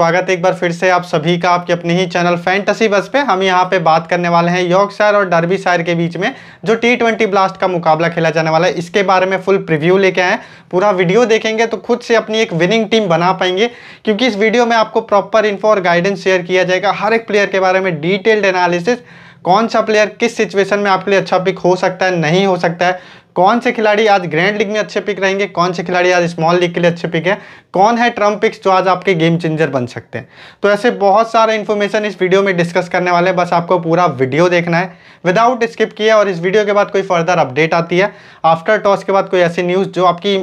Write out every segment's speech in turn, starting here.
स्वागत है एक बार फिर से आप सभी का आपके अपने ही चैनल फैंटसी बस पे हम यहाँ पे बात करने वाले हैं यॉर्कशायर और डर्बी शायर के बीच में जो टी ट्वेंटी ब्लास्ट का मुकाबला खेला जाने वाला है इसके बारे में फुल प्रिव्यू लेके आए पूरा वीडियो देखेंगे तो खुद से अपनी एक विनिंग टीम बना पाएंगे क्योंकि इस वीडियो में आपको प्रॉपर इन्फो और गाइडेंस शेयर किया जाएगा हर एक प्लेयर के बारे में डिटेल्ड एनालिसिस कौन सा प्लेयर किस सिचुएशन में आपके लिए अच्छा पिक हो सकता है नहीं हो सकता है कौन से खिलाड़ी आज ग्रैंड लीग में अच्छे पिक रहेंगे कौन से खिलाड़ी आज स्मॉल लीग के लिए अच्छे पिक है कौन है ट्रम पिक्स जो आज आपके गेम चेंजर बन सकते हैं तो ऐसे बहुत सारा इन्फॉर्मेशन इस वीडियो में डिस्कस करने वाले हैं बस आपको पूरा वीडियो देखना है विदाउट स्किप किया और इस वीडियो के बाद कोई फर्दर अपडेट आती है आफ्टर टॉस के बाद कोई ऐसी न्यूज़ जो आपकी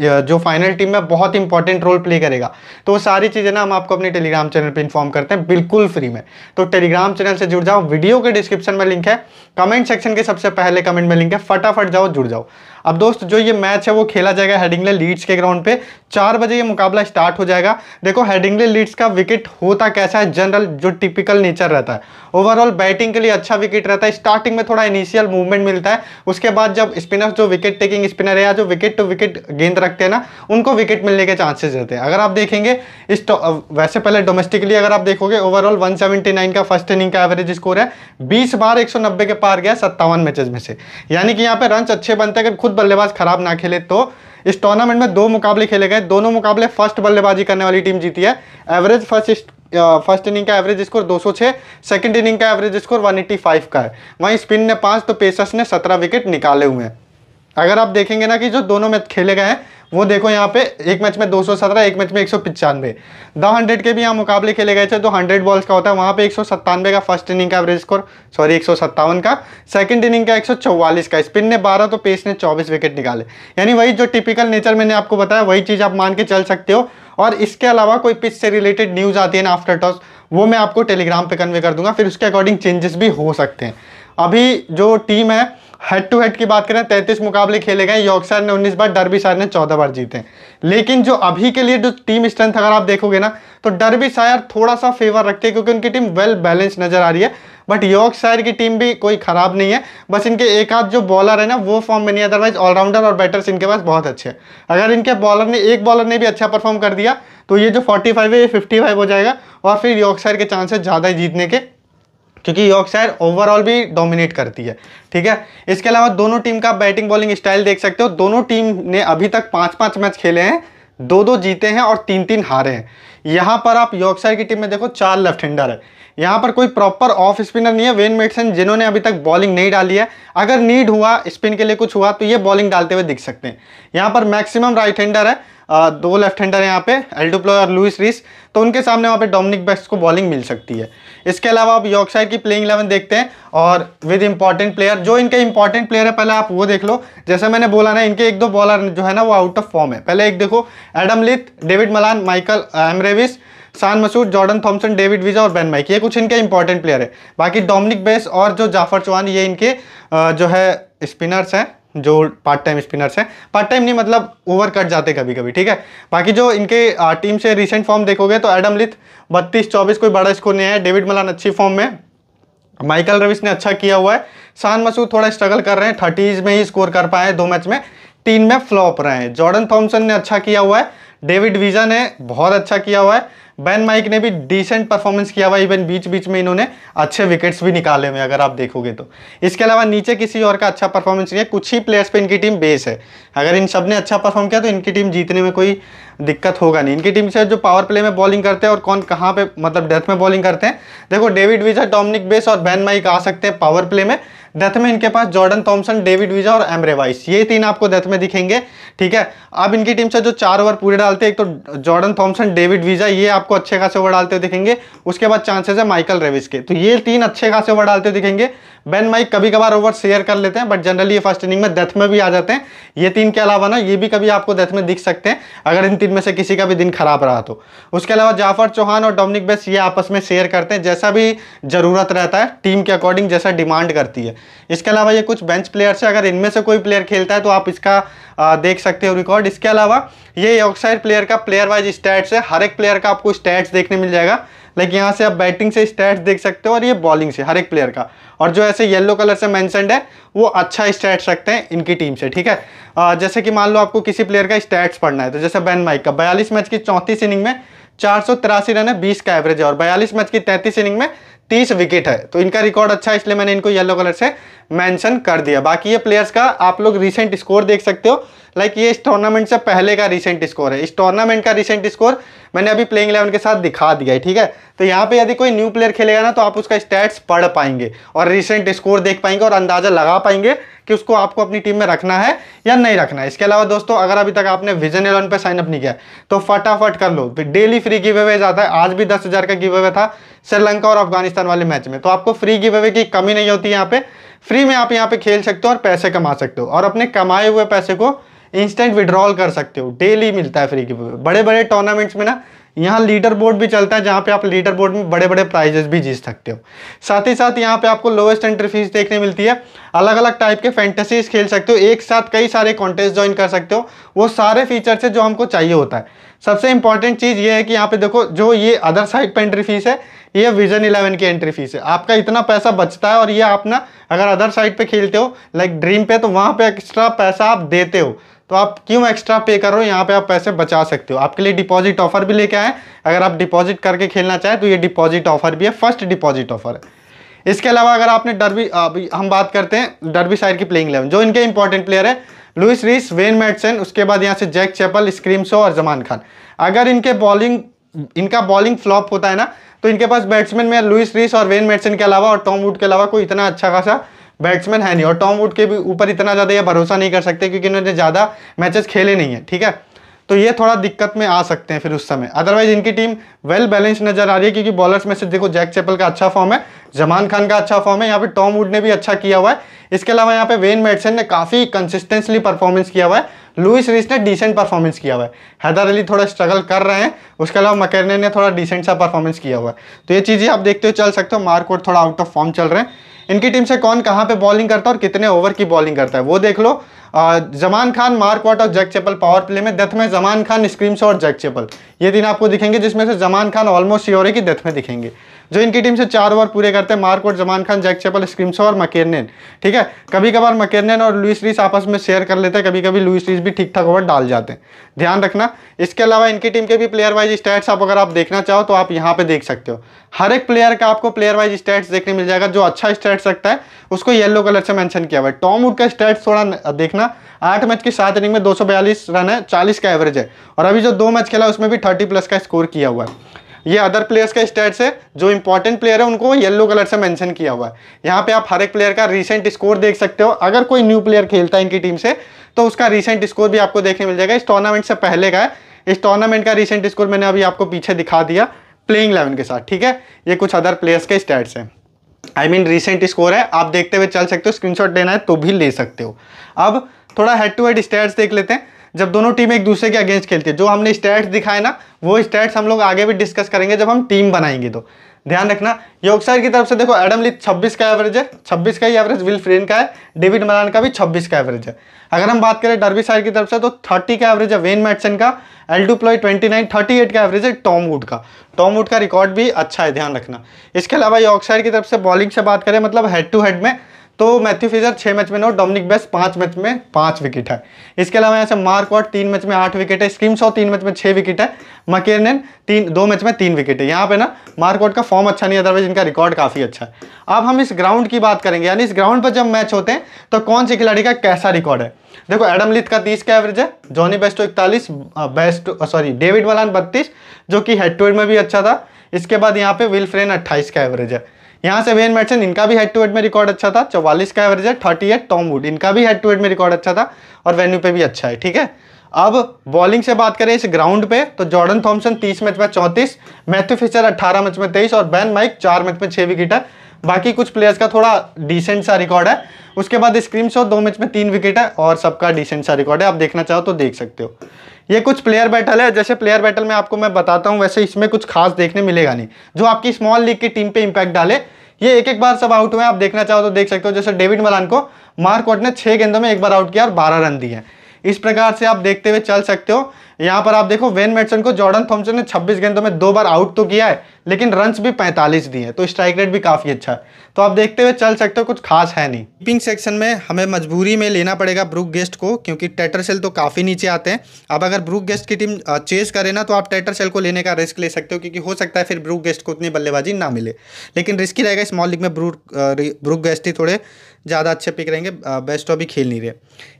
जो फाइनल टीम में बहुत इंपॉर्टेंट रोल प्ले करेगा तो वो सारी चीज़ें ना हम आपको अपने टेलीग्राम चैनल पे इन्फॉर्म करते हैं बिल्कुल फ्री में तो टेलीग्राम चैनल से जुड़ जाओ वीडियो के डिस्क्रिप्शन में लिंक है कमेंट सेक्शन के सबसे पहले कमेंट में लिंक है फटाफट जाओ जुड़ जाओ अब दोस्त जो ये मैच है वो खेला जाएगा हेडिंगले लीड्स के ग्राउंड पे चार बजे ये मुकाबला स्टार्ट हो जाएगा देखो हेडिंगले लीड्स का विकेट होता कैसा है जनरल जो टिपिकल नेचर रहता है ओवरऑल बैटिंग के लिए अच्छा विकेट रहता है स्टार्टिंग में थोड़ा इनिशियल मूवमेंट मिलता है उसके बाद जब स्पिनर जो विकेट टेकिंग स्पिनर है या जो विकेट टू विकेट गेंद रखते हैं ना उनको विकेट मिलने के चांसेस रहते हैं अगर आप देखेंगे इस तो, वैसे पहले डोमेस्टिकली अगर आप देखोगे ओवरऑल वन का फर्स्ट इनिंग का एवरेज स्कोर है बीस बार एक के पार गया सत्तावन मैचेज में से यानी कि यहाँ पे रन अच्छे बनते हैं अगर खुद खुद बल्लेबाज खराब ना खेले तो इस टूर्नामेंट में दो मुकाबले खेले गए दोनों मुकाबले फर्स्ट बल्लेबाजी करने वाली टीम जीती है एवरेज फर्स्ट फर्स्ट इनिंग का एवरेज स्कोर 206 सौ सेकेंड इनिंग का एवरेज स्कोर 185 का है वहीं स्पिन ने पाँच तो पेसर्स ने 17 विकेट निकाले हुए हैं अगर आप देखेंगे ना कि जो दोनों मैच खेले गए हैं वो देखो यहाँ पे एक मैच में 217 एक मैच में एक सौ पिचानवे द हंड्रेड के भी यहाँ मुकाबले खेले गए थे तो हंड्रेड बॉल्स का होता है वहाँ पे एक सौ सत्तानवे का फर्स्ट इनिंग का एवरेज स्कोर सॉरी एक सौ सत्तावन का सेकंड इनिंग का एक सौ चौवालीस का स्पिन ने बारह तो पेस ने चौबीस विकेट निकाले यानी वही जो टिपिकल नेचर मैंने आपको बताया वही चीज़ आप मान के चल सकते हो और इसके अलावा कोई पिच से रिलेटेड न्यूज़ आती है ना आफ्टर टॉस वो मैं आपको टेलीग्राम पर कन्वे कर दूंगा फिर उसके अकॉर्डिंग चेंजेस भी हो सकते हैं अभी जो टीम है हेड टू हेड की बात करें तैंतीस मुकाबले खेले गए यॉर्कशायर ने उन्नीस बार डरबी शायर ने चौदह बार जीते लेकिन जो अभी के लिए जो टीम स्ट्रेंथ अगर आप देखोगे ना तो डरबी शायर थोड़ा सा फेवर रखते हैं क्योंकि उनकी टीम वेल बैलेंस नजर आ रही है बट यॉर्कशायर की टीम भी कोई ख़राब नहीं है बस इनके एक आध जो बॉलर है ना वो फॉर्म में नहीं अदरवाइज ऑलराउंडर और बैटर्स इनके पास बहुत अच्छे हैं अगर इनके बॉलर ने एक बॉलर ने भी अच्छा परफॉर्म कर दिया तो ये जो फोर्टी है ये फिफ्टी हो जाएगा और फिर यॉर्कशायर के चांसेस ज़्यादा ही जीतने के क्योंकि यॉर्कशायर ओवरऑल भी डोमिनेट करती है ठीक है इसके अलावा दोनों टीम का बैटिंग बॉलिंग स्टाइल देख सकते हो दोनों टीम ने अभी तक पाँच पाँच मैच खेले हैं दो दो जीते हैं और तीन तीन हारे हैं यहाँ पर आप यॉर्कशायर की टीम में देखो चार लेफ्ट हैंडर है यहाँ पर कोई प्रॉपर ऑफ स्पिनर नहीं है वेन मेडसन जिन्होंने अभी तक बॉलिंग नहीं डाली है अगर नीड हुआ स्पिन के लिए कुछ हुआ तो ये बॉलिंग डालते हुए दिख सकते हैं यहाँ पर मैक्सिमम राइट हैंडर है दो लेफ्ट हैंडर है यहाँ पे एल्डुप्लो और लुइस रिस तो उनके सामने वहाँ पे डोमिनिक बेस्ट को बॉलिंग मिल सकती है इसके अलावा आप यॉर्कशायर की प्लेइंग इलेवन देखते हैं और विद इंपॉर्टेंट प्लेयर जो इनके इंपॉर्टेंट प्लेयर है पहले आप वो देख लो जैसे मैंने बोला ना इनके एक दो बॉलर जो है ना वो आउट ऑफ फॉर्म है पहले एक देखो Adam Lyth David Malan Michael Revis Shan Masood Jordan Thompson David Wiese और बेन माइक ये कुछ इनके इंपॉर्टेंट प्लेयर है बाकी डोमिनिक बेस और जो जाफर चौहान ये इनके uh, जो है स्पिनर्स हैं जो पार्ट टाइम स्पिनर्स हैं पार्ट टाइम नहीं मतलब ओवर कट जाते कभी कभी ठीक है बाकी जो इनके टीम से रिसेंट फॉर्म देखोगे तो एडम लिथ बत्तीस चौबीस कोई बड़ा स्कोर नहीं है डेविड मलान अच्छी फॉर्म में माइकल रविस ने अच्छा किया हुआ है शान मसूद थोड़ा स्ट्रगल कर रहे हैं थर्टीज़ में ही स्कोर कर पाए दो मैच में तीन में फ्लॉप रहे हैं जॉर्डन थॉम्सन ने अच्छा किया हुआ है डेविड वीजा ने बहुत अच्छा किया हुआ है बैन माइक ने भी डिसेंट परफॉर्मेंस किया हुआ इवन बीच बीच में इन्होंने अच्छे विकेट्स भी निकाले हुए अगर आप देखोगे तो इसके अलावा नीचे किसी और का अच्छा परफॉर्मेंस नहीं है कुछ ही प्लेयर्स पे इनकी टीम बेस है अगर इन सब ने अच्छा परफॉर्म किया तो इनकी टीम जीतने में कोई दिक्कत होगा नहीं इनकी टीम से जो पावर प्ले में बॉलिंग करते हैं और कौन कहाँ पर मतलब डेथ में बॉलिंग करते हैं देखो डेविड विजर डोमिनिक बेस और बैन माइक आ सकते हैं पावर प्ले में डेथ में इनके पास जॉर्डन थॉम्सन डेविड वीजा और एमरे वाइस ये तीन आपको डेथ में दिखेंगे ठीक है अब इनकी टीम से जो चार ओवर पूरे डालते हैं एक तो जॉर्डन थॉमसन डेविड वीजा ये आपको अच्छे खासे ओवर डालते हुए दिखेंगे उसके बाद चांसेस है माइकल रेविस के तो ये तीन अच्छे खासे ओवर डालते हुए दिखेंगे बेन माइक कभी कभार ओवर शेयर कर लेते हैं बट जनरली ये फर्स्ट इनिंग में डेथ में भी आ जाते हैं ये तीन के अलावा ना ये भी कभी आपको डेथ में दिख सकते हैं अगर इन तीन में से किसी का भी दिन खराब रहा तो उसके अलावा जाफर चौहान और डोमिनिक बेस ये आपस में शेयर करते हैं जैसा भी ज़रूरत रहता है टीम के अकॉर्डिंग जैसा डिमांड करती है इसके अलावा ये कुछ बेंच प्लेयर्स है अगर इनमें से कोई प्लेयर खेलता है तो आप इसका आ, देख सकते हो रिकॉर्ड इसके अलावा ये ऑक्साइड प्लेयर का प्लेयर वाइज स्टैट्स है हर एक प्लेयर का आपको स्टैट्स देखने मिल जाएगा लाइक यहाँ से आप बैटिंग से स्टैट्स देख सकते हो और ये बॉलिंग से हर एक प्लेयर का और जो ऐसे येलो कलर से मैंसनड है वो अच्छा स्टैट्स रखते हैं इनकी टीम से ठीक है जैसे कि मान लो आपको किसी प्लेयर का स्टैट्स पढ़ना है तो जैसे बैन माइक का बयालीस मैच की चौंतीस इनिंग में चार रन है बीस का एवरेज है और बयालीस मैच की तैंतीस इनिंग में तीस विकेट है तो इनका रिकॉर्ड अच्छा है इसलिए मैंने इनको येलो कलर से मेंशन कर दिया बाकी ये प्लेयर्स का आप लोग रिसेंट स्कोर देख सकते हो लाइक ये इस टूर्नामेंट से पहले का रिसेंट स्कोर है इस टूर्नामेंट का रिसेंट स्कोर मैंने अभी प्लेइंग इलेवन के साथ दिखा दिया है ठीक है तो यहाँ पे यदि कोई न्यू प्लेयर खेलेगा ना तो आप उसका स्टैट्स पढ़ पाएंगे और रिसेंट स्कोर देख पाएंगे और अंदाज़ा लगा पाएंगे कि उसको आपको अपनी टीम में रखना है या नहीं रखना है इसके अलावा दोस्तों अगर अभी तक आपने विजन इलेवन पर साइनअप नहीं किया तो फटाफट कर लो डेली फ्री गिव अवे जाता है आज भी दस का गिव अवे था श्रीलंका और अफगानिस्तान वाले मैच में तो आपको फ्री गिव अवे की कमी नहीं होती यहाँ पे फ्री में आप यहाँ पे खेल सकते हो और पैसे कमा सकते हो और अपने कमाए हुए पैसे को इंस्टेंट विड्रॉल कर सकते हो डेली मिलता है फ्री की बड़े बड़े टूर्नामेंट्स में ना यहाँ लीडर बोर्ड भी चलता है जहाँ पे आप लीडर बोर्ड में बड़े बड़े प्राइजेस भी जीत सकते हो साथ ही साथ यहाँ पे आपको लोएस्ट एंट्री फीस देखने मिलती है अलग अलग टाइप के फैंटेसीज खेल सकते हो एक साथ कई सारे कॉन्टेस्ट ज्वाइन कर सकते हो वो सारे फीचर्स है जो हमको चाहिए होता है सबसे इंपॉर्टेंट चीज़ ये है कि यहाँ पे देखो जो ये अदर साइड पर एंट्री फीस है ये विजन इलेवन की एंट्री फीस है आपका इतना पैसा बचता है और ये आप ना अगर अदर साइड पर खेलते हो लाइक ड्रीम पे तो वहाँ पर एक्स्ट्रा पैसा आप देते हो तो आप क्यों एक्स्ट्रा पे कर रहे हो यहाँ पे आप पैसे बचा सकते हो आपके लिए डिपॉजिट ऑफर भी लेके आए अगर आप डिपॉजिट करके खेलना चाहें तो ये डिपॉजिट ऑफर भी है फर्स्ट डिपॉजिट ऑफर है इसके अलावा अगर आपने डरबी अभी हम बात करते हैं डरबी साइड की प्लेइंग इलेवन जो इनके इंपॉर्टेंट प्लेयर है लुइस रीस वेन मैटसन उसके बाद यहाँ से जैक चैपल शो और जमान खान अगर इनके बॉलिंग इनका बॉलिंग फ्लॉप होता है ना तो इनके पास बैट्समैन में लुइस रीस और वेन मेडसन के अलावा और टॉम वुड के अलावा कोई इतना अच्छा खासा बैट्समैन है नहीं और टॉम वुड के भी ऊपर इतना ज़्यादा ये भरोसा नहीं कर सकते क्योंकि इन्होंने ज़्यादा मैचेस खेले नहीं है ठीक है तो ये थोड़ा दिक्कत में आ सकते हैं फिर उस समय अदरवाइज इनकी टीम वेल बैलेंस नजर आ रही है क्योंकि बॉलर्स में से देखो जैक चैपल का अच्छा फॉर्म है जमान खान का अच्छा फॉर्म है यहाँ पे टॉम वुड ने भी अच्छा किया हुआ है इसके अलावा यहाँ पे वेन मेडसन ने काफ़ी कंसिस्टेंसली परफॉर्मेंस किया हुआ है लुइस रिस ने डिसेंट परफॉर्मेंस किया हुआ है हैदर अली थोड़ा स्ट्रगल कर रहे हैं उसके अलावा मकेरने ने थोड़ा डिसेंट सा परफॉर्मेंस किया हुआ है तो ये चीज़ें आप देखते हो चल सकते हो मार्कोट थोड़ा आउट ऑफ फॉर्म चल रहे हैं इनकी टीम से कौन कहाँ पे बॉलिंग करता है और कितने ओवर की बॉलिंग करता है वो देख लो जमान खान मार्कवाट और जैक चेपल पावर प्ले में डेथ में जमान खान स्क्रीम और जैक चेपल ये तीन आपको दिखेंगे जिसमें से जमान खान ऑलमोस्ट श्योर है कि डेथ में दिखेंगे जो इनकी टीम से चार ओवर पूरे करते हैं Mark Watt Zaman Khan Jack Chappell Scrimshaw और मकेरनेन ठीक है कभी कभार मकेरनेन और लुइस रीस आपस में शेयर कर लेते हैं कभी कभी लुइस रीस भी ठीक ठाक ओवर डाल जाते हैं ध्यान रखना इसके अलावा इनकी टीम के भी प्लेयर वाइज स्टैट्स आप अगर आप देखना चाहो तो आप यहाँ पर देख सकते हो हर एक प्लेयर का आपको प्लेयर वाइज स्टैट्स देखने मिल जाएगा जो अच्छा स्टैट्स रखता है उसको येलो कलर से मैंशन किया हुआ है टॉम वुड का स्टैट्स थोड़ा देखना आठ मैच की सात इनिंग में दो रन है चालीस का एवरेज है और अभी जो दो मैच खेला उसमें भी थर्टी प्लस का स्कोर किया हुआ है ये अदर प्लेयर्स का स्टेट्स है जो इंपॉर्टेंट प्लेयर है उनको येलो कलर से मेंशन किया हुआ है यहाँ पे आप हर एक प्लेयर का रीसेंट स्कोर देख सकते हो अगर कोई न्यू प्लेयर खेलता है इनकी टीम से तो उसका रीसेंट स्कोर भी आपको देखने मिल जाएगा इस टूर्नामेंट से पहले का है इस टूर्नामेंट का रीसेंट स्कोर मैंने अभी आपको पीछे दिखा दिया प्लेइंग इलेवन के साथ ठीक है ये कुछ अदर प्लेयर्स के स्टैट्स हैं आई मीन रिसेंट स्कोर है आप देखते हुए चल सकते हो स्क्रीनशॉट लेना है तो भी ले सकते हो अब थोड़ा हेड टू हेड स्टैट्स देख लेते हैं जब दोनों टीम एक दूसरे के अगेंस्ट खेलती है जो हमने स्टैट्स दिखाए ना वो स्टैट्स हम लोग आगे भी डिस्कस करेंगे जब हम टीम बनाएंगे तो ध्यान रखना योगसार की तरफ से देखो एडम लिथ छब्बीस का एवरेज है छब्बीस का ही एवरेज विल फ्रेन का है डेविड मलान का भी छब्बीस का एवरेज है अगर हम बात करें डर्बी साइड की तरफ से तो थर्टी का एवरेज है वेन मैटसन का एल टू प्लॉय ट्वेंटी नाइन थर्टी एट का एवरेज है टॉम वुड का टॉम वुड का रिकॉर्ड भी अच्छा है ध्यान रखना इसके अलावा यॉर्कशायर की तरफ से बॉलिंग से बात करें मतलब हेड टू हेड में तो मैथ्यू फिजर छः मैच में नौ डोमिनिक बेस पाँच मैच में पाँच विकेट है इसके अलावा यहाँ से मार्क वॉट तीन मैच में आठ विकेट है स्क्रीम शॉ तीन मैच में छः विकेट है मकेरनन तीन दो मैच में तीन विकेट है यहाँ पे ना मार्कआउट का फॉर्म अच्छा नहीं है अदरवाइज इनका रिकॉर्ड काफ़ी अच्छा है अब हम इस ग्राउंड की बात करेंगे यानी इस ग्राउंड पर जब मैच होते हैं तो कौन से खिलाड़ी का कैसा रिकॉर्ड है देखो एडम लिथ का तीस का एवरेज है जॉनी बेस्टो इकतालीस बेस्ट सॉरी डेविड वलान बत्तीस जो कि हेड टू हेड में भी अच्छा था इसके बाद यहाँ पे विल फ्रेन अट्ठाईस का एवरेज है यहाँ से वेन मैटसन इनका भी हेड टू हेड में रिकॉर्ड अच्छा था चौवालीस का एवरेज है थर्टी एट टॉम वुड इनका भी हेड टू हेड में रिकॉर्ड अच्छा था और वेन्यू पे भी अच्छा है ठीक है अब बॉलिंग से बात करें इस ग्राउंड पे तो जॉर्डन थॉमसन 30 मैच में 34 मैथ्यू फिशर 18 मैच में 23 और बैन माइक 4 मैच में 6 विकेट है बाकी कुछ प्लेयर्स का थोड़ा डिसेंट सा रिकॉर्ड है उसके बाद स्क्रीन शॉट दो मैच में तीन विकेट है और सबका डिसेंट सा रिकॉर्ड है आप देखना चाहो तो देख सकते हो ये कुछ प्लेयर बैटल है जैसे प्लेयर बैटल में आपको मैं बताता हूँ वैसे इसमें कुछ खास देखने मिलेगा नहीं जो आपकी स्मॉल लीग की टीम पे इम्पैक्ट डाले ये एक एक बार सब आउट हुए आप देखना चाहो तो देख सकते हो जैसे डेविड मलान को वॉट ने छः गेंदों में एक बार आउट किया और बारह रन दिए इस प्रकार से आप देखते हुए चल सकते हो यहाँ पर आप देखो वेन मेडसन को जॉर्डन थॉम्सन ने छब्बीस गेंदों में दो बार आउट तो किया है लेकिन रन्स भी 45 दिए तो स्ट्राइक रेट भी काफ़ी अच्छा है तो आप देखते हुए चल सकते हो कुछ खास है नहीं कीपिंग सेक्शन में हमें मजबूरी में लेना पड़ेगा ब्रूक गेस्ट को क्योंकि टेटर सेल तो काफ़ी नीचे आते हैं अब अगर ब्रूक गेस्ट की टीम चेस करे ना तो आप टेटर सेल को लेने का रिस्क ले सकते हो क्योंकि हो सकता है फिर ब्रूक गेस्ट को उतनी बल्लेबाजी ना मिले लेकिन रिस्की रहेगा स्मॉल लीग में ब्रूक ब्रूक गेस्ट ही थोड़े ज़्यादा अच्छे पिक रहेंगे बेस्ट ऑफ भी खेल नहीं रहे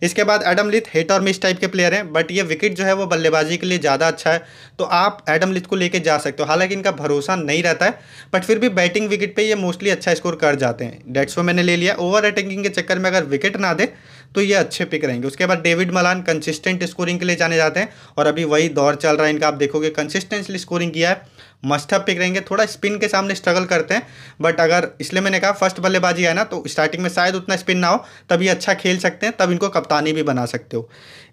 इसके बाद एडम लिथ हिट और मिस टाइप के प्लेयर हैं बट ये विकेट जो है वो बल्लेबाजी के लिए ज़्यादा अच्छा है तो आप एडम लिथ को लेके जा सकते हो हालांकि इनका भरोसा नहीं रहता है बट फिर भी बैटिंग विकेट पर ये मोस्टली अच्छा स्कोर कर जाते हैं डेट्स मैंने ले लिया ओवर अटैकिंग के चक्कर में अगर विकेट ना दे तो ये अच्छे पिक रहेंगे उसके बाद डेविड मलान कंसिस्टेंट स्कोरिंग के लिए जाने जाते हैं और अभी वही दौर चल रहा है इनका आप देखोगे कंसिस्टेंटली स्कोरिंग किया है मस्टअप पिक रहेंगे थोड़ा स्पिन के सामने स्ट्रगल करते हैं बट अगर इसलिए मैंने कहा फर्स्ट बल्लेबाजी है ना तो स्टार्टिंग में शायद उतना स्पिन ना हो तभी अच्छा खेल सकते हैं तब इनको कप्तानी भी बना सकते हो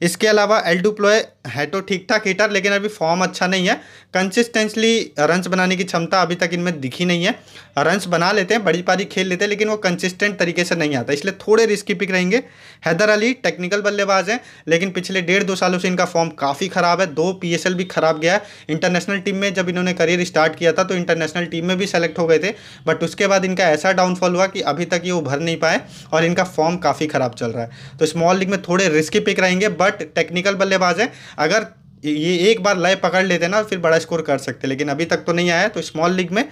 इसके अलावा एल डुप्लोए है तो ठीक ठाक हीटर लेकिन अभी फॉर्म अच्छा नहीं है कंसिस्टेंसली रन्स बनाने की क्षमता अभी तक इनमें दिखी नहीं है रन्स बना लेते हैं बड़ी पारी खेल लेते हैं लेकिन वो कंसिस्टेंट तरीके से नहीं आता इसलिए थोड़े रिस्की पिक रहेंगे हैदर अली टेक्निकल बल्लेबाज हैं लेकिन पिछले डेढ़ दो सालों से इनका फॉर्म काफ़ी ख़राब है दो पी भी खराब गया है इंटरनेशनल टीम में जब इन्होंने करियर स्टार्ट किया था तो इंटरनेशनल टीम में भी सेलेक्ट हो गए थे बट उसके बाद इनका ऐसा डाउनफॉल हुआ कि अभी तक ये उभर नहीं पाए और इनका फॉर्म काफ़ी ख़राब चल रहा है तो स्मॉल लीग में थोड़े रिस्की पिक रहेंगे बट टेक्निकल बल्लेबाज हैं अगर ये एक बार लय पकड़ लेते ना फिर बड़ा स्कोर कर सकते लेकिन अभी तक तो नहीं आया तो स्मॉल लीग में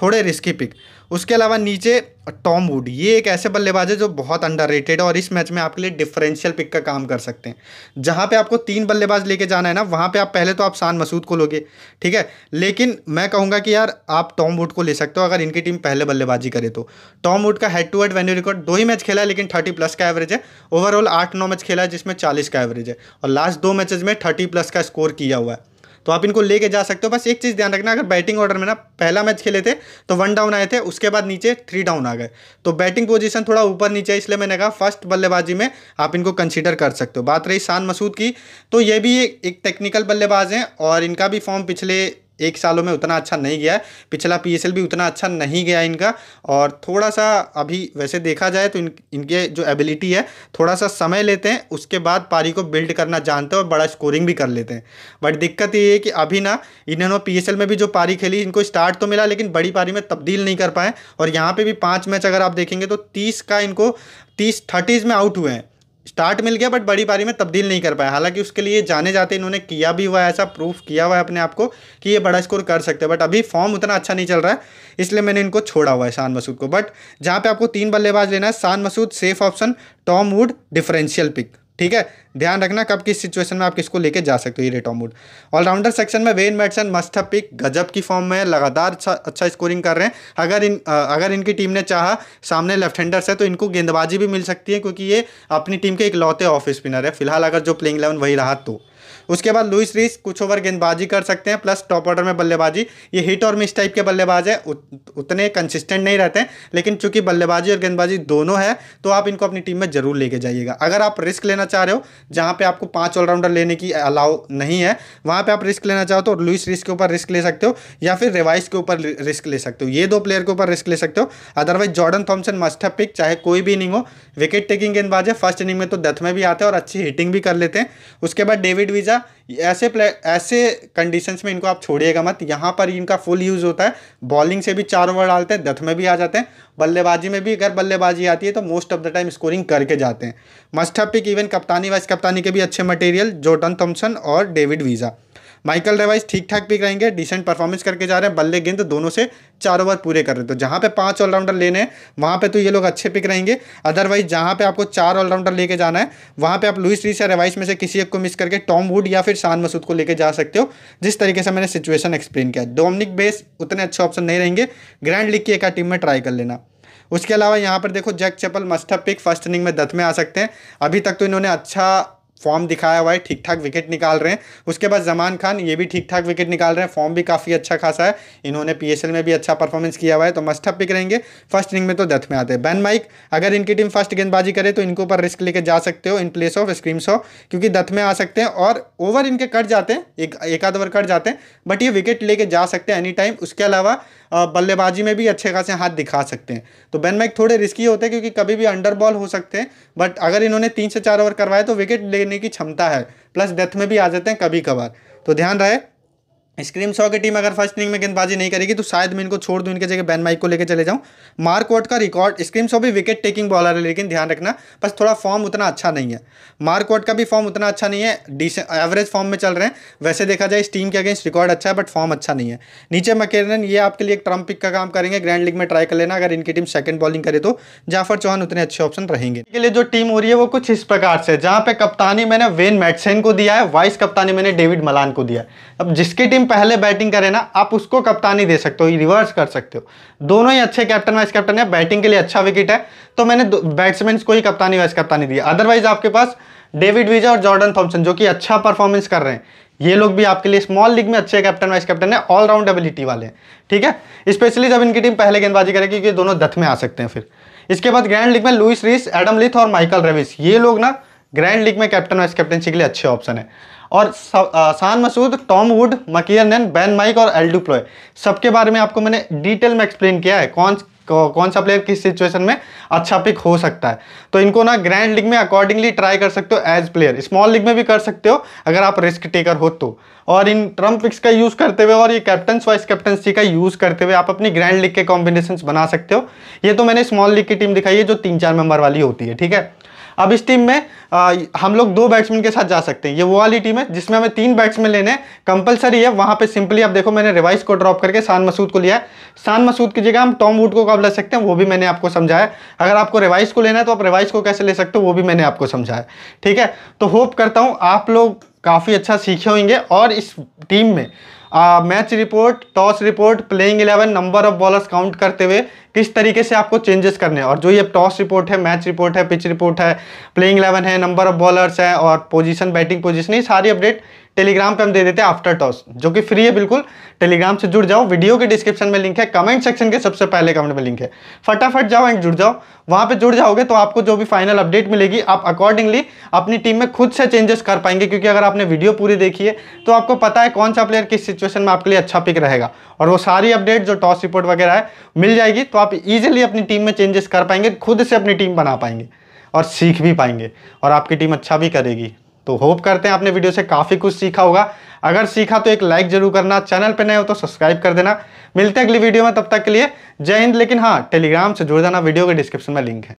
थोड़े रिस्की पिक उसके अलावा नीचे टॉम वुड ये एक ऐसे बल्लेबाज है जो बहुत अंडर रेटेड है और इस मैच में आपके लिए डिफरेंशियल पिक का काम कर सकते हैं जहाँ पे आपको तीन बल्लेबाज लेके जाना है ना वहाँ पे आप पहले तो आप शान मसूद को लोगे ठीक है लेकिन मैं कहूँगा कि यार आप टॉम वुड को ले सकते हो अगर इनकी टीम पहले बल्लेबाजी करे तो टॉम वुड का head to head venue record दो ही मैच खेला है लेकिन थर्टी प्लस का एवरेज है ओवरऑल आठ नौ मैच खेला है जिसमें चालीस का एवरेज है और लास्ट दो मैचेज में थर्टी प्लस का स्कोर किया हुआ है तो आप इनको लेके जा सकते हो बस एक चीज़ ध्यान रखना अगर बैटिंग ऑर्डर में ना पहला मैच खेले थे तो वन डाउन आए थे उसके बाद नीचे थ्री डाउन आ गए तो बैटिंग पोजीशन थोड़ा ऊपर नीचे इसलिए मैंने कहा फर्स्ट बल्लेबाजी में आप इनको कंसिडर कर सकते हो बात रही शान मसूद की तो ये भी एक टेक्निकल बल्लेबाज हैं और इनका भी फॉर्म पिछले एक सालों में उतना अच्छा नहीं गया है पिछला पी भी उतना अच्छा नहीं गया इनका और थोड़ा सा अभी वैसे देखा जाए तो इन इनके जो एबिलिटी है थोड़ा सा समय लेते हैं उसके बाद पारी को बिल्ड करना जानते हैं और बड़ा स्कोरिंग भी कर लेते हैं बट दिक्कत ये है कि अभी ना इन्होंने पी में भी जो पारी खेली इनको स्टार्ट तो मिला लेकिन बड़ी पारी में तब्दील नहीं कर पाए और यहाँ पर भी पाँच मैच अगर आप देखेंगे तो तीस का इनको तीस थर्टीज़ में आउट हुए हैं स्टार्ट मिल गया बट बड़ी पारी में तब्दील नहीं कर पाया हालांकि उसके लिए जाने जाते इन्होंने किया भी हुआ है ऐसा प्रूफ किया हुआ है अपने आप को कि ये बड़ा स्कोर कर सकते हैं बट अभी फॉर्म उतना अच्छा नहीं चल रहा है इसलिए मैंने इनको छोड़ा हुआ है शान मसूद को बट जहाँ पे आपको तीन बल्लेबाज लेना है Shan Masood safe option Tom Wood differential pick ठीक है ध्यान रखना कब किस सिचुएशन में आप किसको लेके जा सकते हो ये रेट ऑफ मूड ऑलराउंडर सेक्शन में वेन मेडसन मस्त पिक गजब की फॉर्म में लगातार अच्छा अच्छा स्कोरिंग कर रहे हैं अगर इन आ, अगर इनकी टीम ने चाहा सामने लेफ्ट हैंडर से तो इनको गेंदबाजी भी मिल सकती है क्योंकि ये अपनी टीम के एक लौते ऑफ स्पिनर है फिलहाल अगर जो प्लेइंग इलेवन वही रहा तो उसके बाद लुइस रीस कुछ ओवर गेंदबाजी कर सकते हैं प्लस टॉप ऑर्डर में बल्लेबाजी ये हिट और मिस टाइप के बल्लेबाज है उतने कंसिस्टेंट नहीं रहते हैं लेकिन चूंकि बल्लेबाजी और गेंदबाजी दोनों है तो आप इनको अपनी टीम में जरूर लेके जाइएगा अगर आप रिस्क लेना चाह रहे हो जहाँ पर आपको पाँच ऑलराउंडर लेने की अलाउ नहीं है वहाँ पर आप रिस्क लेना चाहो तो लुइस रिस्क के ऊपर रिस्क ले सकते हो या फिर रिवाइस के ऊपर रिस्क ले सकते हो ये दो प्लेयर के ऊपर रिस्क ले सकते हो अदरवाइज जॉर्डन थॉम्सन मस्ट है पिक चाहे कोई भी इनिंग हो विकेट टेकिंग गेंदबाज है फर्स्ट इनिंग में तो डेथ में भी आते हैं और अच्छी हिटिंग भी कर लेते हैं उसके बाद डेविड वीजा गया ऐसे प्ले ऐसे कंडीशंस में इनको आप छोड़िएगा मत यहाँ पर इनका फुल यूज़ होता है बॉलिंग से भी चार ओवर डालते हैं दथ में भी आ जाते हैं बल्लेबाजी में भी अगर बल्लेबाजी आती है तो most of the time scoring करके जाते हैं मस्ट पिक इवन कप्तानी वाइस कप्तानी के भी अच्छे मटेरियल जोटन थॉम्सन और डेविड वीज़ा माइकल रेवाइज ठीक ठाक पिक रहेंगे डिसेंट परफॉर्मेंस करके जा रहे हैं बल्ले गेंद दोनों से चार ओवर पूरे कर रहे हैं तो जहाँ पे पांच ऑलराउंडर लेने हैं वहाँ पे तो ये लोग अच्छे पिक रहेंगे अदरवाइज जहाँ पे आपको चार ऑलराउंडर लेके जाना है वहाँ पे आप लुइस रीस या रेवाइस में से किसी एक को मिस करके टॉम वुड या फिर शान मसूद को लेकर जा सकते हो जिस तरीके से मैंने सिचुएशन एक्सप्लेन किया डोमिनिक बेस उतने अच्छे ऑप्शन नहीं रहेंगे ग्रैंड लीग की एक टीम में ट्राई कर लेना उसके अलावा यहाँ पर देखो जैक चपल मस्टअप पिक फर्स्ट इनिंग में दत में आ सकते हैं अभी तक तो इन्होंने अच्छा फॉर्म दिखाया हुआ है ठीक ठाक विकेट निकाल रहे हैं उसके बाद जमान खान ये भी ठीक ठाक विकेट निकाल रहे हैं फॉर्म भी काफ़ी अच्छा खासा है इन्होंने पीएसएल में भी अच्छा परफॉर्मेंस किया हुआ है तो मस्ट पिक रहेंगे फर्स्ट इनिंग में तो डेथ में आते हैं बैन माइक अगर इनकी टीम फर्स्ट गेंदबाजी करे तो इनके ऊपर रिस्क लेके जा सकते हो इन प्लेस ऑफ स्क्रीम शो क्योंकि दथ में आ सकते हैं और ओवर इनके कट जाते हैं एक आध ओवर कट जाते हैं बट ये विकेट लेके जा सकते हैं एनी टाइम उसके अलावा बल्लेबाजी में भी अच्छे खासे हाथ दिखा सकते हैं तो बेन मैक थोड़े रिस्की होते हैं क्योंकि कभी भी अंडर बॉल हो सकते हैं बट अगर इन्होंने तीन से चार ओवर करवाए तो विकेट लेने की क्षमता है प्लस डेथ में भी आ जाते हैं कभी कभार तो ध्यान रहे स्क्रीम शॉ की टीम अगर फर्स्ट इनिंग में गेंदबाजी नहीं करेगी तो शायद मैं इनको छोड़ दूं इनके जगह बैन माइक को लेकर चले जाऊं मार्क वॉट का रिकॉर्ड स्क्रीम शॉ भी विकेट टेकिंग बॉलर है लेकिन ध्यान रखना बस थोड़ा फॉर्म उतना अच्छा नहीं है मार्क वॉट का भी फॉर्म उतना अच्छा नहीं है एवरेज फॉर्म में चल रहे हैं वैसे देखा जाए इस टीम के अगेंस्ट रिकॉर्ड अच्छा है बट फॉर्म अच्छा नहीं है नीचे मकेरन ये आपके लिए एक ट्रम्प पिक का काम करेंगे ग्रैंड लीग में ट्राई कर लेना अगर इनकी टीम सेकंड बॉलिंग करे तो जाफर चौहान उतने अच्छे ऑप्शन रहेंगे इसके लिए जो टीम हो रही है वो कुछ इस प्रकार से जहाँ पे कप्तानी मैंने वेन मैटसेन को दिया है वाइस कप्तानी मैंने डेविड मलान को दिया अब जिसकी टीम पहले बैटिंग करे ना आप उसको कप्तानी दे सकते हो रिवर्स कर सकते हो दोनों ही अच्छे कैप्टन वाइस कैप्टन है बैटिंग के लिए अच्छा विकेट है तो मैंने बैट्समैन को ही कप्तानी वाइस कप्तानी दिया अदरवाइज आपके पास डेविड वीजा और जॉर्डन थॉम्सन जो कि अच्छा परफॉर्मेंस कर रहे हैं ये लोग भी आपके लिए स्मॉल लीग में अच्छे कैप्टन वाइस कैप्टन है ऑलराउंड एबिलिटी वाले हैं ठीक है स्पेशली जब इनकी टीम पहले गेंदबाजी करेगी क्योंकि दोनों दथ में आ सकते हैं फिर इसके बाद ग्रैंड लीग में लुइस रीस एडम लिथ और माइकल रेविस ये लोग ना ग्रैंड लीग में कैप्टन वाइस कैप्टनशी के लिए अच्छे ऑप्शन है और शान मसूद टॉम वुड नैन बैन माइक और एल्डू प्लॉय सबके बारे में आपको मैंने डिटेल में एक्सप्लेन किया है कौन कौन सा प्लेयर किस सिचुएशन में अच्छा पिक हो सकता है तो इनको ना ग्रैंड लीग में अकॉर्डिंगली ट्राई कर सकते हो एज प्लेयर स्मॉल लीग में भी कर सकते हो अगर आप रिस्क टेकर हो तो और इन ट्रम्प पिक्स का यूज़ करते हुए और ये कैप्टन वाइस कैप्टनसी का यूज़ करते हुए आप अपनी ग्रैंड लीग के कॉम्बिनेशन बना सकते हो ये तो मैंने स्मॉल लीग की टीम दिखाई है जो तीन चार मेंबर वाली होती है ठीक है अब इस टीम में आ, हम लोग दो बैट्समैन के साथ जा सकते हैं ये वो वाली टीम है जिसमें हमें तीन बैट्समैन लेने हैं कंपलसरी है वहाँ पे सिंपली आप देखो मैंने रिवाइज को ड्रॉप करके शान मसूद को लिया है शान मसूद की जगह हम टॉम वुड को कब ले सकते हैं वो भी मैंने आपको समझाया अगर आपको रिवाइज को लेना है तो आप रिवाइज को कैसे ले सकते हो वो भी मैंने आपको समझाया ठीक है तो होप करता हूँ आप लोग काफ़ी अच्छा सीखे होंगे और इस टीम में match report toss report playing eleven number of bowlers count करते हुए किस तरीके से आपको चेंजेस करने हैं और जो ये टॉस रिपोर्ट है मैच रिपोर्ट है पिच रिपोर्ट है प्लेइंग इलेवन है नंबर ऑफ बॉलर्स है और पोजीशन बैटिंग पोजीशन ये सारी अपडेट टेलीग्राम पे हम दे देते हैं आफ्टर टॉस जो कि फ्री है बिल्कुल टेलीग्राम से जुड़ जाओ वीडियो के डिस्क्रिप्शन में लिंक है कमेंट सेक्शन के सबसे पहले कमेंट में लिंक है फटाफट जाओ एंड जुड़ जाओ वहां पे जुड़ जाओगे तो आपको जो भी फाइनल अपडेट मिलेगी आप अकॉर्डिंगली अपनी टीम में खुद से चेंजेस कर पाएंगे क्योंकि अगर आपने वीडियो पूरी देखी है तो आपको पता है कौन सा प्लेयर किस सिचुएशन में आपके लिए अच्छा पिक रहेगा और वो सारी अपडेट जो टॉस रिपोर्ट वगैरह है मिल जाएगी तो आप ईजिली अपनी टीम में चेंजेस कर पाएंगे खुद से अपनी टीम बना पाएंगे और सीख भी पाएंगे और आपकी टीम अच्छा भी करेगी तो होप करते हैं आपने वीडियो से काफ़ी कुछ सीखा होगा अगर सीखा तो एक लाइक जरूर करना चैनल पर नए हो तो सब्सक्राइब कर देना मिलते हैं अगली वीडियो में तब तक के लिए जय हिंद लेकिन हाँ टेलीग्राम से जुड़ जाना वीडियो के डिस्क्रिप्शन में लिंक है